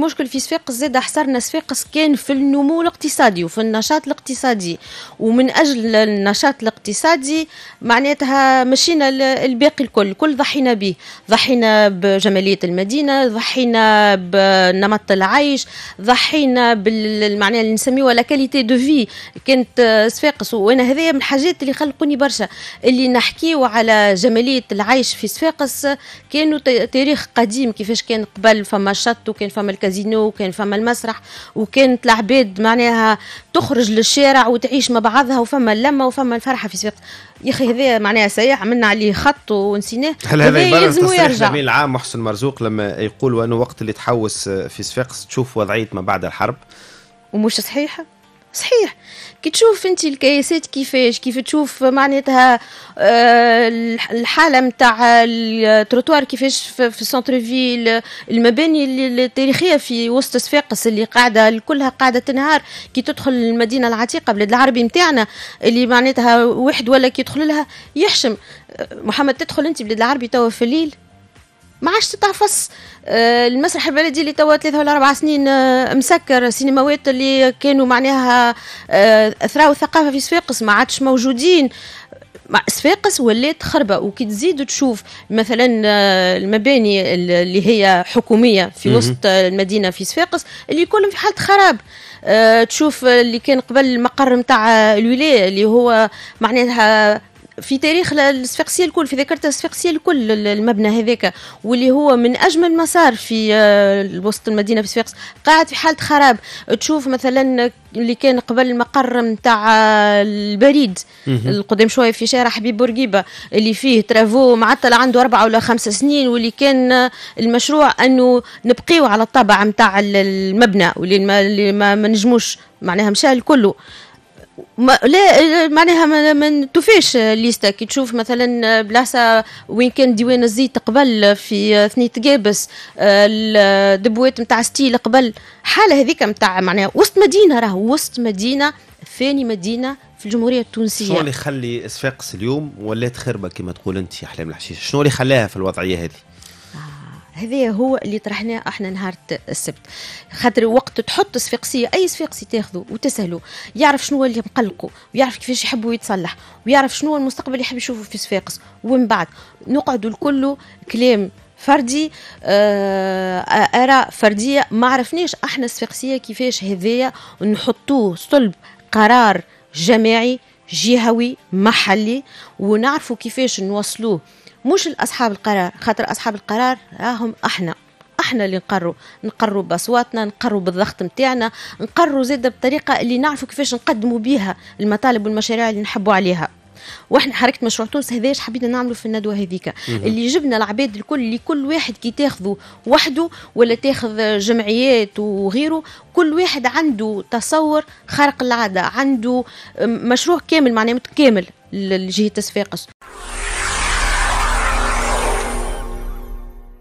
المشكل في صفاقس زاد حصرنا صفاقس كان في النمو الاقتصادي وفي النشاط الاقتصادي ومن اجل النشاط الاقتصادي معناتها مشينا الباقي الكل الكل ضحينا به ضحينا بجماليه المدينه ضحينا بنمط العيش ضحينا بالمعنى اللي نسميوها لا كاليتي دو في كانت صفاقس وانا هذايا من الحاجات اللي خلقوني برشا اللي نحكيو على جماليه العيش في صفاقس كانوا تاريخ قديم كيفاش كان قبل فما شط وكان فما الكازينو الكازينو وكان فما المسرح وكانت العباد معناها تخرج للشارع وتعيش مع بعضها وفما اللمه وفما الفرحه في سباق يا اخي هذا معناها سيء عملنا عليه خط ونسيناه هل هذا يلزم يرجع الامين العام محسن مرزوق لما يقول انه وقت اللي تحوس في صفاقس تشوف وضعيه ما بعد الحرب ومش صحيحه صحيح كي تشوف انت الكياسات كيفاش كيف تشوف معناتها آه، الحاله نتاع التروتوار كيفاش في السنتر فيل المباني التاريخيه في وسط صفاقس اللي قاعده كلها قاعده تنهار كي تدخل المدينه العتيقه بلاد العربي نتاعنا اللي معناتها واحد ولا كي يدخل لها يحشم آه، محمد تدخل انت بلاد العربي توا في الليل ما عادش تتعفس آه، المسرح البلدي اللي توا ثلاثة ولا أربع سنين آه، مسكر سينماوات اللي كانوا معناها آه، أثراء الثقافة في صفاقس ما عادش موجودين مع صفاقس ولات خربه وكي تزيد تشوف مثلا المباني اللي هي حكوميه في وسط المدينه في صفاقس اللي كلهم في حاله خراب تشوف اللي كان قبل المقر نتاع الولايه اللي هو معناتها في تاريخ الصفاقسيه الكل في ذاكره الصفاقسيه الكل المبنى هذاك واللي هو من اجمل مسار في آه، وسط المدينه في صفاقس قاعد في حاله خراب تشوف مثلا اللي كان قبل المقر نتاع البريد القدام شويه في شارع حبيب بورقيبه اللي فيه ترافو معطل عنده اربعه ولا خمس سنين واللي كان المشروع انه نبقيو على الطابع نتاع المبنى واللي ما نجموش معناها مشى الكله ما لا آه، آه، معناها ما نتوفاش ليستا كي تشوف مثلا آه، بلاصه وين كان ديوان الزيت قبل في ثنية تقابس الدبوات نتاع ستيل قبل حاله هذيك نتاع معناها وسط مدينه راه وسط مدينه ثاني مدينه في الجمهوريه التونسيه شنو اللي يخلي صفاقس اليوم ولات خربه كما تقول انت احلام الحشيش شنو اللي خلاها في الوضعيه هذه هذا هو اللي طرحناه احنا نهار السبت خاطر وقت تحط صفاقسيه اي صفاقسي تاخذه وتسهله يعرف شنو اللي مقلقه ويعرف كيفاش يحبو يتصلح ويعرف شنو المستقبل اللي يحب يشوفه في صفاقس ومن بعد نقعدوا الكل كلام فردي آه، اراء فرديه ما عرفناش احنا الصفاقسيه كيفاش هذايا نحطوه صلب قرار جماعي جهوي محلي ونعرفوا كيفاش نوصلوه مش الاصحاب القرار خاطر اصحاب القرار راهم احنا احنا اللي نقروا نقروا باصواتنا نقروا بالضغط نتاعنا نقروا زيد بطريقه اللي نعرفوا كيفاش نقدموا بيها المطالب والمشاريع اللي نحبوا عليها واحنا حركه مشروع تونس هذاش حبينا نعملوا في الندوه هذيك اللي جبنا العباد الكل اللي كل واحد كي تاخذه وحده ولا تاخذ جمعيات وغيره كل واحد عنده تصور خارق العاده عنده مشروع كامل معناه متكامل لجهه صفاقس